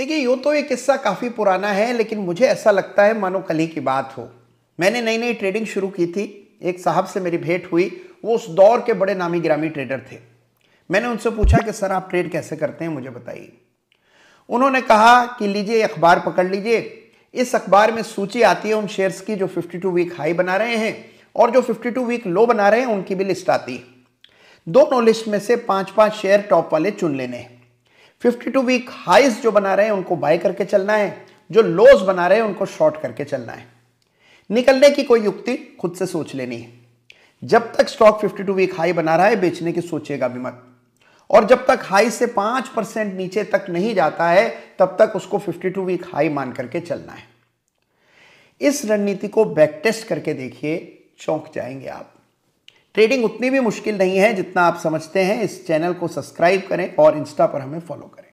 देखिए यू तो ये किस्सा काफ़ी पुराना है लेकिन मुझे ऐसा लगता है मानो कली की बात हो मैंने नई नई ट्रेडिंग शुरू की थी एक साहब से मेरी भेंट हुई वो उस दौर के बड़े नामी ग्रामी ट्रेडर थे मैंने उनसे पूछा कि सर आप ट्रेड कैसे करते हैं मुझे बताइए उन्होंने कहा कि लीजिए अखबार पकड़ लीजिए इस अखबार में सूची आती है उन शेयर्स की जो 52 वीक हाई बना रहे हैं और जो 52 वीक लो बना रहे हैं उनकी भी लिस्ट आती है दोनों लिस्ट में से पांच पांच शेयर टॉप वाले चुन लेने हैं 52 वीक हाइज जो बना रहे हैं उनको बाय करके चलना है जो लोज बना रहे हैं उनको शॉर्ट करके चलना है निकलने की कोई युक्ति खुद से सोच लेनी है जब तक स्टॉक 52 वीक हाई बना रहा है बेचने की सोचेगा भी मत और जब तक हाई से पांच परसेंट नीचे तक नहीं जाता है तब तक उसको 52 वीक हाई मान करके चलना है इस रणनीति को बैक टेस्ट करके देखिए चौंक जाएंगे आप ट्रेडिंग उतनी भी मुश्किल नहीं है जितना आप समझते हैं इस चैनल को सब्सक्राइब करें और इंस्टा पर हमें फॉलो करें